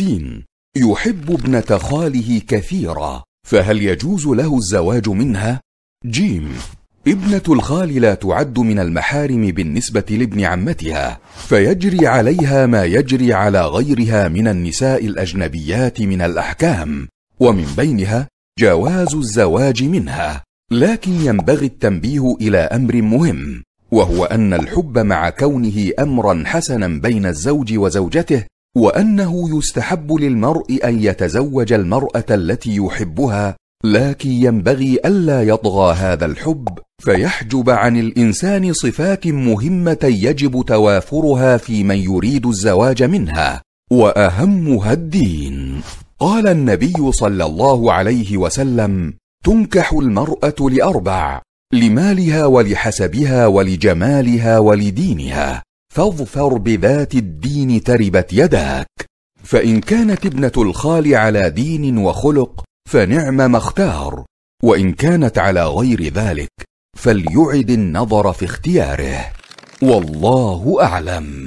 سين يحب ابنة خاله كثيرا فهل يجوز له الزواج منها؟ جيم ابنة الخال لا تعد من المحارم بالنسبة لابن عمتها فيجري عليها ما يجري على غيرها من النساء الأجنبيات من الأحكام ومن بينها جواز الزواج منها لكن ينبغي التنبيه إلى أمر مهم وهو أن الحب مع كونه أمرا حسنا بين الزوج وزوجته وانه يستحب للمرء ان يتزوج المراه التي يحبها لكن ينبغي الا يطغى هذا الحب فيحجب عن الانسان صفات مهمه يجب توافرها في من يريد الزواج منها واهمها الدين قال النبي صلى الله عليه وسلم تنكح المراه لاربع لمالها ولحسبها ولجمالها ولدينها فاظفر بذات الدين تربت يداك فان كانت ابنه الخال على دين وخلق فنعم ما اختار وان كانت على غير ذلك فليعد النظر في اختياره والله اعلم